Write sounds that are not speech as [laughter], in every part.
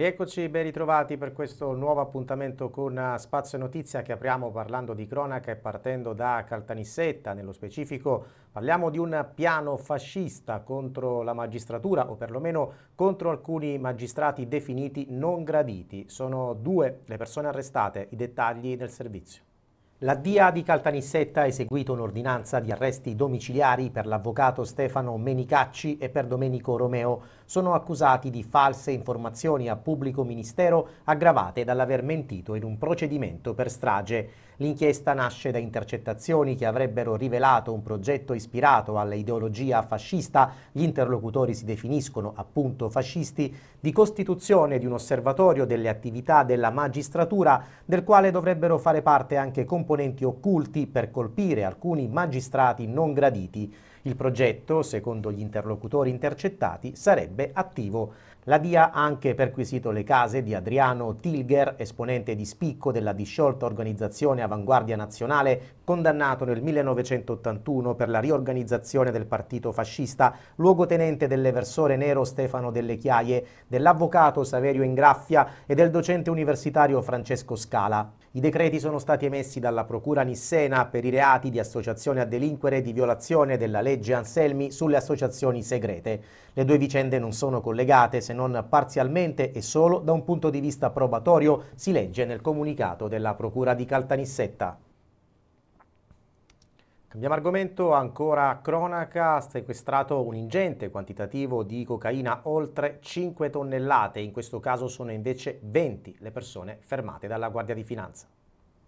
Rieccoci, ben ritrovati per questo nuovo appuntamento con eh, Spazio Notizia che apriamo parlando di cronaca e partendo da Caltanissetta. Nello specifico parliamo di un piano fascista contro la magistratura o perlomeno contro alcuni magistrati definiti non graditi. Sono due le persone arrestate, i dettagli del servizio. La DIA di Caltanissetta ha eseguito un'ordinanza di arresti domiciliari per l'avvocato Stefano Menicacci e per Domenico Romeo. Sono accusati di false informazioni a pubblico ministero aggravate dall'aver mentito in un procedimento per strage. L'inchiesta nasce da intercettazioni che avrebbero rivelato un progetto ispirato all'ideologia fascista, gli interlocutori si definiscono appunto fascisti, di costituzione di un osservatorio delle attività della magistratura del quale dovrebbero fare parte anche componenti componenti occulti per colpire alcuni magistrati non graditi. Il progetto, secondo gli interlocutori intercettati, sarebbe attivo. La DIA ha anche perquisito le case di Adriano Tilger, esponente di spicco della disciolta organizzazione Avanguardia Nazionale, condannato nel 1981 per la riorganizzazione del partito fascista, luogotenente dell'eversore nero Stefano Delle Chiaie, dell'avvocato Saverio Ingraffia e del docente universitario Francesco Scala. I decreti sono stati emessi dalla Procura Nissena per i reati di associazione a delinquere e di violazione della legge Anselmi sulle associazioni segrete. Le due vicende non sono collegate se non parzialmente e solo da un punto di vista probatorio, si legge nel comunicato della Procura di Caltanissetta. Cambiamo argomento, ancora cronaca, sequestrato un ingente quantitativo di cocaina, oltre 5 tonnellate, in questo caso sono invece 20 le persone fermate dalla Guardia di Finanza.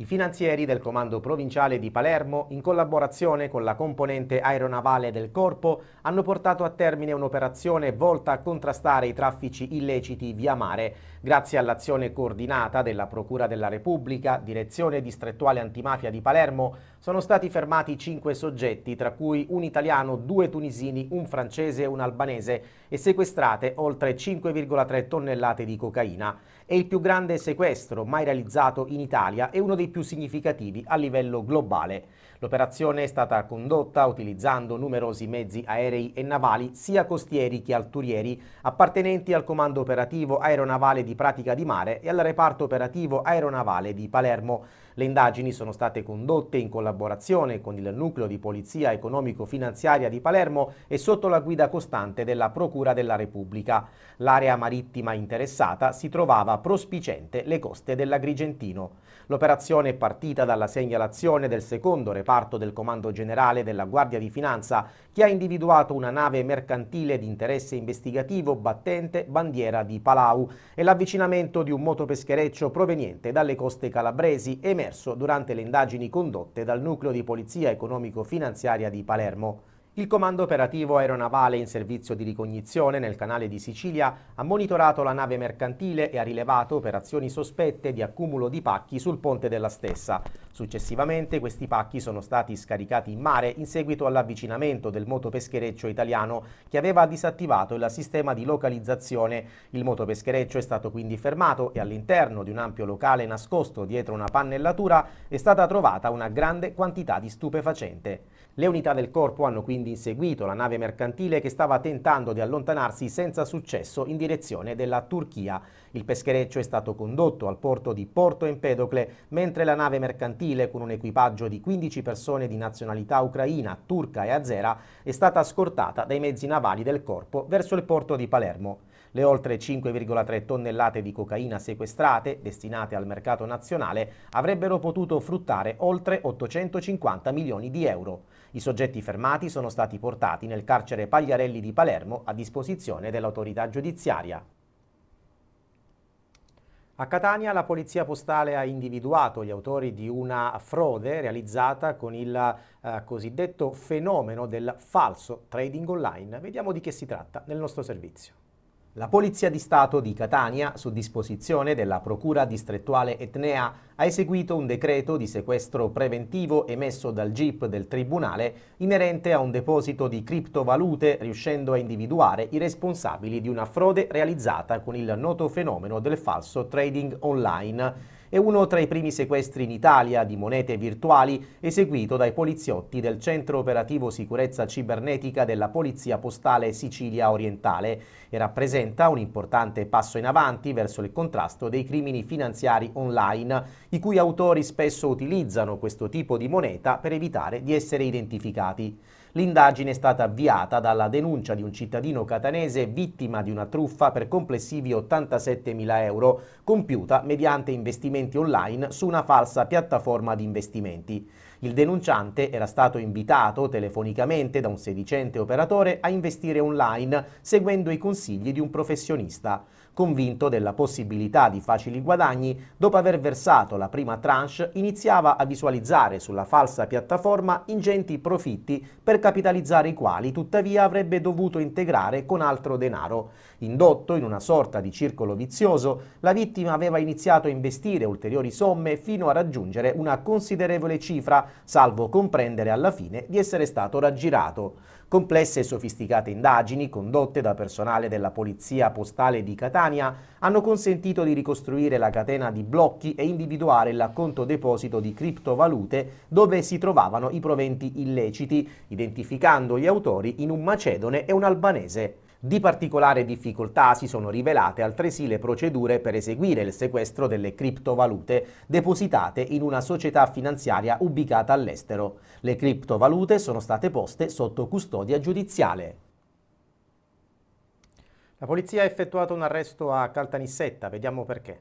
I finanzieri del Comando Provinciale di Palermo, in collaborazione con la componente aeronavale del Corpo, hanno portato a termine un'operazione volta a contrastare i traffici illeciti via mare, grazie all'azione coordinata della Procura della Repubblica, Direzione Distrettuale Antimafia di Palermo, sono stati fermati cinque soggetti, tra cui un italiano, due tunisini, un francese e un albanese, e sequestrate oltre 5,3 tonnellate di cocaina. È il più grande sequestro mai realizzato in Italia e uno dei più significativi a livello globale. L'operazione è stata condotta utilizzando numerosi mezzi aerei e navali, sia costieri che alturieri, appartenenti al Comando Operativo Aeronavale di Pratica di Mare e al Reparto Operativo Aeronavale di Palermo. Le indagini sono state condotte in collaborazione con il Nucleo di Polizia Economico-Finanziaria di Palermo e sotto la guida costante della Procura della Repubblica. L'area marittima interessata si trovava prospicente le coste dell'Agrigentino. L'operazione è partita dalla segnalazione del secondo reparto reparto del Comando Generale della Guardia di Finanza che ha individuato una nave mercantile di interesse investigativo battente bandiera di Palau e l'avvicinamento di un motopeschereccio proveniente dalle coste calabresi emerso durante le indagini condotte dal Nucleo di Polizia Economico-Finanziaria di Palermo. Il Comando Operativo Aeronavale in servizio di ricognizione nel canale di Sicilia ha monitorato la nave mercantile e ha rilevato operazioni sospette di accumulo di pacchi sul ponte della stessa. Successivamente questi pacchi sono stati scaricati in mare in seguito all'avvicinamento del motopeschereccio italiano che aveva disattivato il sistema di localizzazione. Il motopeschereccio è stato quindi fermato e all'interno di un ampio locale nascosto dietro una pannellatura è stata trovata una grande quantità di stupefacente. Le unità del corpo hanno quindi inseguito la nave mercantile che stava tentando di allontanarsi senza successo in direzione della Turchia. Il peschereccio è stato condotto al porto di Porto Empedocle, mentre la nave mercantile, con un equipaggio di 15 persone di nazionalità ucraina, turca e azera, è stata scortata dai mezzi navali del corpo verso il porto di Palermo. Le oltre 5,3 tonnellate di cocaina sequestrate, destinate al mercato nazionale, avrebbero potuto fruttare oltre 850 milioni di euro. I soggetti fermati sono stati portati nel carcere Pagliarelli di Palermo a disposizione dell'autorità giudiziaria. A Catania la polizia postale ha individuato gli autori di una frode realizzata con il eh, cosiddetto fenomeno del falso trading online. Vediamo di che si tratta nel nostro servizio. La Polizia di Stato di Catania, su disposizione della Procura distrettuale Etnea, ha eseguito un decreto di sequestro preventivo emesso dal GIP del Tribunale inerente a un deposito di criptovalute, riuscendo a individuare i responsabili di una frode realizzata con il noto fenomeno del falso trading online è uno tra i primi sequestri in Italia di monete virtuali eseguito dai poliziotti del Centro Operativo Sicurezza Cibernetica della Polizia Postale Sicilia Orientale e rappresenta un importante passo in avanti verso il contrasto dei crimini finanziari online, i cui autori spesso utilizzano questo tipo di moneta per evitare di essere identificati. L'indagine è stata avviata dalla denuncia di un cittadino catanese vittima di una truffa per complessivi 87.000 euro, compiuta mediante investimenti online su una falsa piattaforma di investimenti. Il denunciante era stato invitato telefonicamente da un sedicente operatore a investire online seguendo i consigli di un professionista. Convinto della possibilità di facili guadagni, dopo aver versato la prima tranche, iniziava a visualizzare sulla falsa piattaforma ingenti profitti per capitalizzare i quali tuttavia avrebbe dovuto integrare con altro denaro. Indotto in una sorta di circolo vizioso, la vittima aveva iniziato a investire ulteriori somme fino a raggiungere una considerevole cifra, salvo comprendere alla fine di essere stato raggirato. Complesse e sofisticate indagini condotte da personale della Polizia Postale di Catania hanno consentito di ricostruire la catena di blocchi e individuare l'acconto deposito di criptovalute dove si trovavano i proventi illeciti, identificando gli autori in un macedone e un albanese. Di particolare difficoltà si sono rivelate altresì le procedure per eseguire il sequestro delle criptovalute depositate in una società finanziaria ubicata all'estero. Le criptovalute sono state poste sotto custodia giudiziale. La polizia ha effettuato un arresto a Caltanissetta, vediamo perché.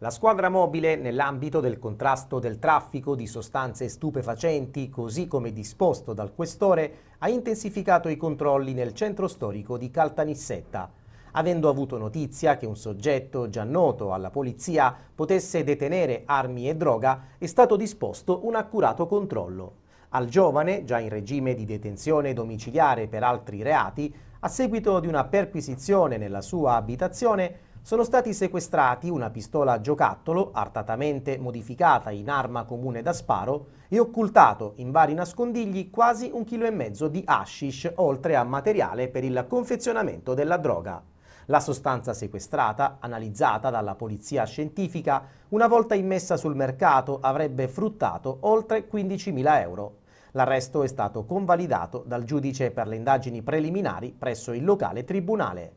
La squadra mobile, nell'ambito del contrasto del traffico di sostanze stupefacenti, così come disposto dal questore, ha intensificato i controlli nel centro storico di Caltanissetta, avendo avuto notizia che un soggetto già noto alla polizia potesse detenere armi e droga, è stato disposto un accurato controllo. Al giovane, già in regime di detenzione domiciliare per altri reati, a seguito di una perquisizione nella sua abitazione, sono stati sequestrati una pistola a giocattolo, artatamente modificata in arma comune da sparo, e occultato in vari nascondigli quasi un chilo e mezzo di hashish, oltre a materiale per il confezionamento della droga. La sostanza sequestrata, analizzata dalla polizia scientifica, una volta immessa sul mercato avrebbe fruttato oltre 15.000 euro. L'arresto è stato convalidato dal giudice per le indagini preliminari presso il locale tribunale.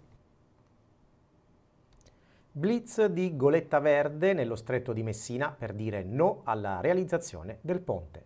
Blitz di Goletta Verde nello stretto di Messina per dire no alla realizzazione del ponte.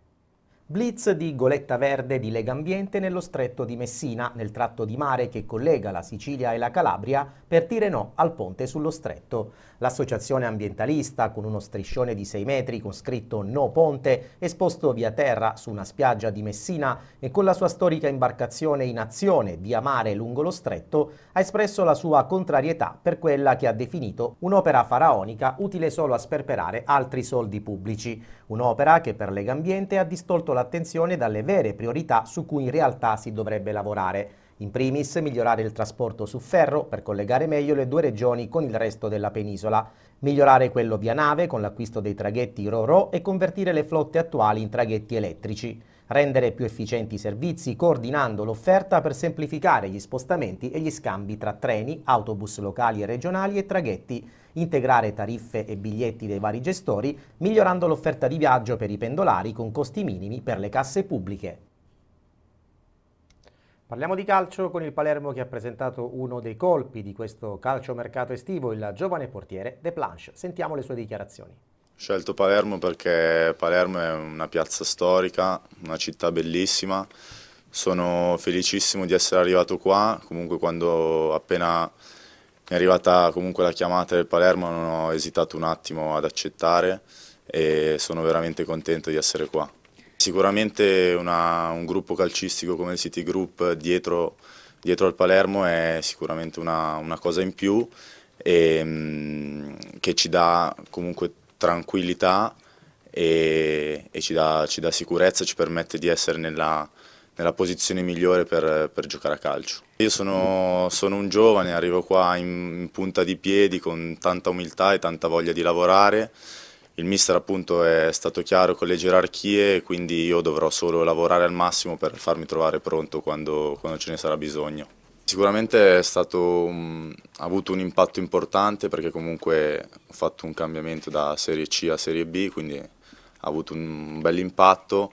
Blitz di goletta verde di Lega Ambiente nello stretto di Messina, nel tratto di mare che collega la Sicilia e la Calabria, per dire no al ponte sullo stretto. L'associazione ambientalista, con uno striscione di 6 metri con scritto No Ponte, esposto via terra su una spiaggia di Messina e con la sua storica imbarcazione in azione via mare lungo lo stretto, ha espresso la sua contrarietà per quella che ha definito un'opera faraonica utile solo a sperperare altri soldi pubblici. Un'opera che per Lega Ambiente ha distolto distolto l'attenzione dalle vere priorità su cui in realtà si dovrebbe lavorare. In primis migliorare il trasporto su ferro per collegare meglio le due regioni con il resto della penisola, migliorare quello via nave con l'acquisto dei traghetti RoRo e convertire le flotte attuali in traghetti elettrici rendere più efficienti i servizi coordinando l'offerta per semplificare gli spostamenti e gli scambi tra treni, autobus locali e regionali e traghetti, integrare tariffe e biglietti dei vari gestori, migliorando l'offerta di viaggio per i pendolari con costi minimi per le casse pubbliche. Parliamo di calcio con il Palermo che ha presentato uno dei colpi di questo calciomercato estivo, il giovane portiere De Planche. Sentiamo le sue dichiarazioni. Ho scelto Palermo perché Palermo è una piazza storica, una città bellissima. Sono felicissimo di essere arrivato qua, comunque quando appena mi è arrivata comunque la chiamata del Palermo non ho esitato un attimo ad accettare e sono veramente contento di essere qua. Sicuramente una, un gruppo calcistico come il City Group dietro, dietro al Palermo è sicuramente una, una cosa in più e, mm, che ci dà comunque tranquillità e, e ci, dà, ci, dà, sicurezza, ci permette di essere nella, nella posizione migliore per, per, giocare a calcio. Io sono, sono un giovane, arrivo qua in, in, punta di piedi con tanta umiltà e tanta voglia di lavorare. Il mister appunto è stato chiaro con le gerarchie, quindi io dovrò solo lavorare al massimo per farmi trovare pronto quando, quando ce ne sarà bisogno. Sicuramente un, ha avuto un impatto importante perché comunque ho fatto un cambiamento da Serie C a Serie B, quindi ha avuto un, un bel impatto.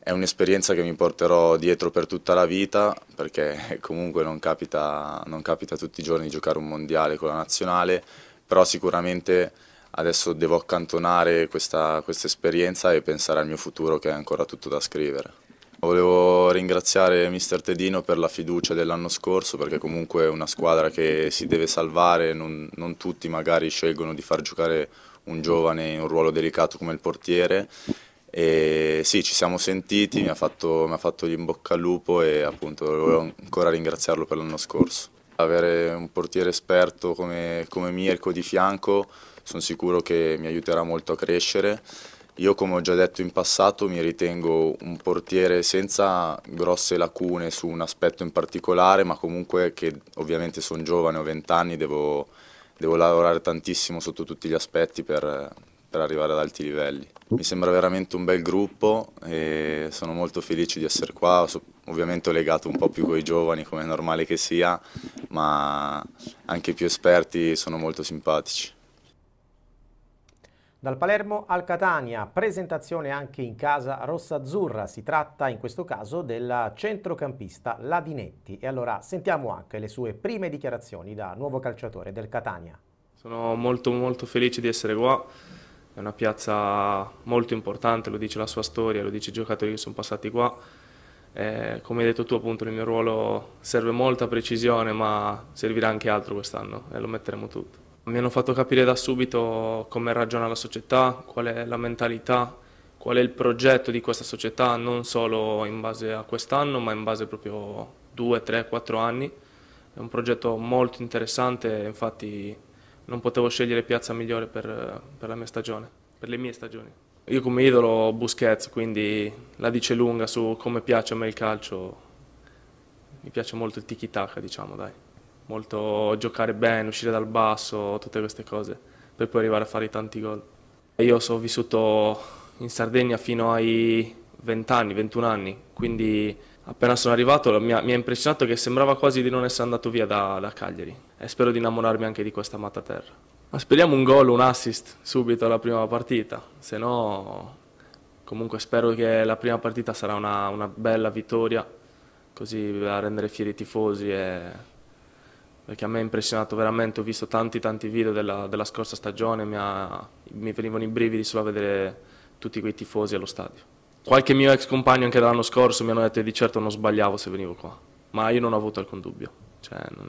È un'esperienza che mi porterò dietro per tutta la vita perché [laughs] comunque non capita, non capita tutti i giorni di giocare un mondiale con la nazionale, però sicuramente adesso devo accantonare questa, questa esperienza e pensare al mio futuro che è ancora tutto da scrivere. Volevo ringraziare mister Tedino per la fiducia dell'anno scorso perché comunque è una squadra che si deve salvare, non, non tutti magari scelgono di far giocare un giovane in un ruolo delicato come il portiere e sì, ci siamo sentiti, mi ha fatto, mi ha fatto in bocca al lupo e appunto volevo ancora ringraziarlo per l'anno scorso. Avere un portiere esperto come, come Mirko di fianco sono sicuro che mi aiuterà molto a crescere io come ho già detto in passato mi ritengo un portiere senza grosse lacune su un aspetto in particolare ma comunque che ovviamente sono giovane, ho 20 anni, devo, devo lavorare tantissimo sotto tutti gli aspetti per, per arrivare ad alti livelli. Mi sembra veramente un bel gruppo e sono molto felice di essere qua, ovviamente ho legato un po' più con i giovani come è normale che sia, ma anche i più esperti sono molto simpatici. Dal Palermo al Catania, presentazione anche in casa rossa-azzurra. Si tratta in questo caso della centrocampista Ladinetti. E allora sentiamo anche le sue prime dichiarazioni da nuovo calciatore del Catania. Sono molto molto felice di essere qua. È una piazza molto importante, lo dice la sua storia, lo dice i giocatori che sono passati qua. Eh, come hai detto tu, appunto, nel mio ruolo serve molta precisione, ma servirà anche altro quest'anno e lo metteremo tutto mi hanno fatto capire da subito come ragiona la società, qual è la mentalità, qual è il progetto di questa società, non solo in base a quest'anno, ma in base proprio a due, tre, quattro anni. È un progetto molto interessante, infatti non potevo scegliere piazza migliore per, per la mia stagione, per le mie stagioni. Io come idolo ho Busquets, quindi la dice lunga su come piace a me il calcio. Mi piace molto il tiki-taka, diciamo, dai molto giocare bene, uscire dal basso, tutte queste cose, per poi arrivare a fare tanti gol. Io sono vissuto in Sardegna fino ai 20 anni, 21 anni, quindi appena sono arrivato mi ha, mi ha impressionato che sembrava quasi di non essere andato via da, da Cagliari e spero di innamorarmi anche di questa amata terra. Ma speriamo un gol, un assist subito alla prima partita, se no comunque spero che la prima partita sarà una, una bella vittoria, così da rendere fieri i tifosi e perché a me ha impressionato veramente, ho visto tanti tanti video della, della scorsa stagione, mi, ha, mi, venivano i brividi solo a vedere tutti quei tifosi allo stadio. Qualche mio ex compagno anche dall'anno scorso mi hanno detto eh, di certo non sbagliavo se venivo qua, ma io non ho avuto alcun dubbio, cioè, non,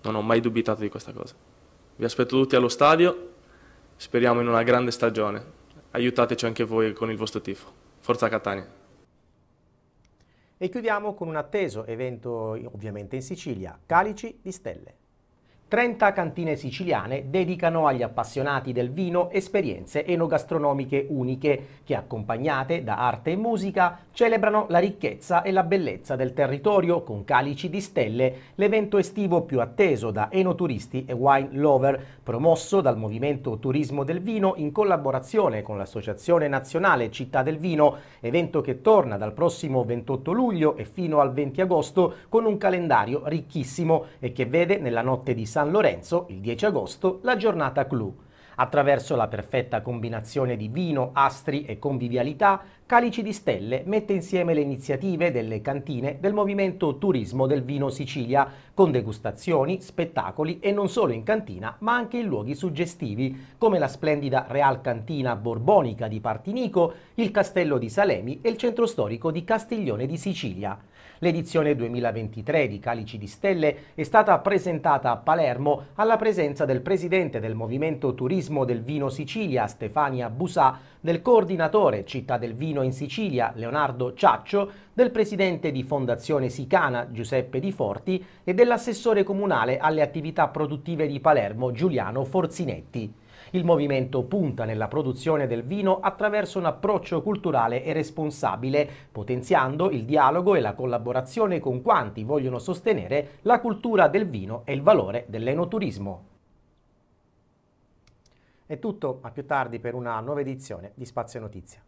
non ho mai dubitato di questa cosa. Vi aspetto tutti allo stadio, speriamo in una grande stagione, aiutateci anche voi con il vostro tifo. Forza Catania! E chiudiamo con un atteso evento ovviamente in Sicilia, Calici di Stelle. 30 cantine siciliane dedicano agli appassionati del vino esperienze enogastronomiche uniche che accompagnate da arte e musica celebrano la ricchezza e la bellezza del territorio con calici di stelle, l'evento estivo più atteso da enoturisti e wine lover, promosso dal Movimento Turismo del Vino in collaborazione con l'Associazione Nazionale Città del Vino, evento che torna dal prossimo 28 luglio e fino al 20 agosto con un calendario ricchissimo e che vede nella notte di San San Lorenzo, il 10 agosto, la giornata clou. Attraverso la perfetta combinazione di vino, astri e convivialità, Calici di Stelle mette insieme le iniziative delle cantine del movimento Turismo del Vino Sicilia, con degustazioni, spettacoli e non solo in cantina, ma anche in luoghi suggestivi, come la splendida Real Cantina Borbonica di Partinico, il Castello di Salemi e il centro storico di Castiglione di Sicilia. L'edizione 2023 di Calici di Stelle è stata presentata a Palermo alla presenza del presidente del Movimento Turismo del Vino Sicilia, Stefania Busà, del coordinatore Città del Vino in Sicilia, Leonardo Ciaccio, del presidente di Fondazione Sicana, Giuseppe Di Forti, e dell'assessore comunale alle attività produttive di Palermo, Giuliano Forzinetti. Il movimento punta nella produzione del vino attraverso un approccio culturale e responsabile, potenziando il dialogo e la collaborazione con quanti vogliono sostenere la cultura del vino e il valore dell'enoturismo. È tutto, a più tardi per una nuova edizione di Spazio Notizia.